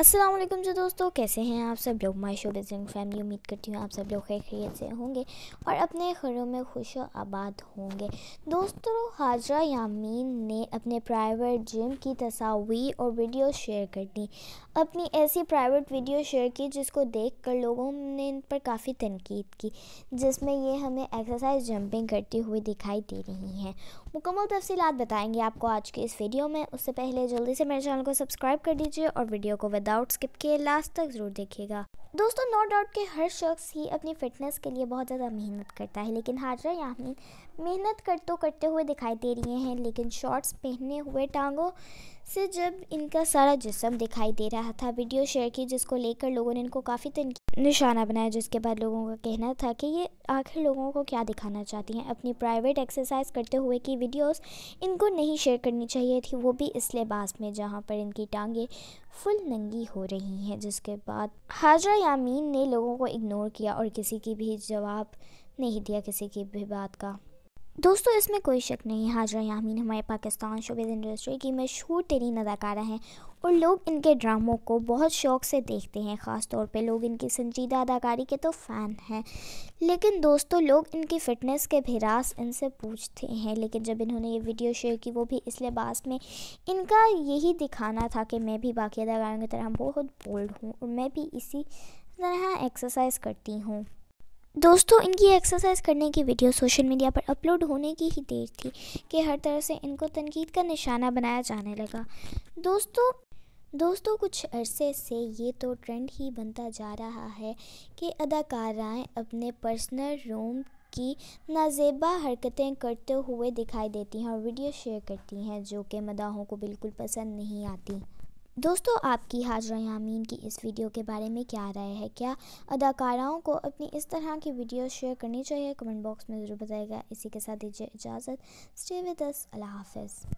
अस्सलाम वालेकुम जो दोस्तों कैसे हैं आप सब लोग माय शो बिजनेस फैमिली उम्मीद करती हूँ आप सब लोग खैर खैरियत से होंगे और अपने घरों में खुश आबाद होंगे दोस्तों हाजरा यामीन ने अपने प्राइवेट जिम की तस्वीर और वीडियो शेयर कर दी अपनी ऐसी प्राइवेट वीडियो शेयर की जिसको देख कर लोगों ने इन पर काफ़ी तनकीद की जिसमें ये हमें एक्सरसाइज जंपिंग करती हुई दिखाई दे रही हैं मुकम्मल तफसीत बताएँगे आपको आज की इस वीडियो में उससे पहले जल्दी से मेरे चैनल को सब्सक्राइब कर दीजिए और वीडियो को बता विदाउट स्किप किए लास्ट तक ज़रूर देखिएगा दोस्तों नो डाउट के हर शख्स ही अपनी फ़िटनेस के लिए बहुत ज़्यादा मेहनत करता है लेकिन हाजरा यामीन मेहनत कर तो करते हुए दिखाई दे रही हैं लेकिन शॉर्ट्स पहने हुए टांगों से जब इनका सारा जिसम दिखाई दे रहा था वीडियो शेयर की जिसको लेकर लोगों ने इनको काफ़ी तन निशाना बनाया जिसके बाद लोगों का कहना था कि ये आखिर लोगों को क्या दिखाना चाहती हैं अपनी प्राइवेट एक्सरसाइज करते हुए की वीडियोस इनको नहीं शेयर करनी चाहिए थी वो भी इस लिबास में जहाँ पर इनकी टांगें फुल नंगी हो रही हैं जिसके बाद हाजरा यामीन ने लोगों को इग्नोर किया और किसी की भी जवाब नहीं दिया किसी की भी बात का दोस्तों इसमें कोई शक नहीं हाजरा यामीन हमारे पाकिस्तान शोबे इंडस्ट्री की मशहूर तरीन अदाकारा हैं और लोग इनके ड्रामों को बहुत शौक से देखते हैं ख़ास तौर पे लोग इनकी संजीदा अदाकारी के तो फ़ैन हैं लेकिन दोस्तों लोग इनकी फ़िटनेस के भिरास इनसे पूछते हैं लेकिन जब इन्होंने ये वीडियो शेयर की वो भी इस लिबास में इनका यही दिखाना था कि मैं भी बाकी अदाकारों की तरह बहुत बोल्ड हूँ और मैं भी इसी तरह एक्सरसाइज करती हूँ दोस्तों इनकी एक्सरसाइज करने की वीडियो सोशल मीडिया पर अपलोड होने की ही देर थी कि हर तरह से इनको तनकीद का निशाना बनाया जाने लगा दोस्तों दोस्तों कुछ अरसे से ये तो ट्रेंड ही बनता जा रहा है कि अदाकाराएं अपने पर्सनल रूम की नाजेबा हरकतें करते हुए दिखाई देती हैं और वीडियो शेयर करती हैं जो कि मदाहों को बिल्कुल पसंद नहीं आती दोस्तों आपकी हाजरा यामीन की इस वीडियो के बारे में क्या राय है क्या अदाकाराओं को अपनी इस तरह की वीडियो शेयर करनी चाहिए कमेंट बॉक्स में ज़रूर बताएगा इसी के साथ दीजिए इजाज़त स्टे विद अस अल्लाह हाफिज़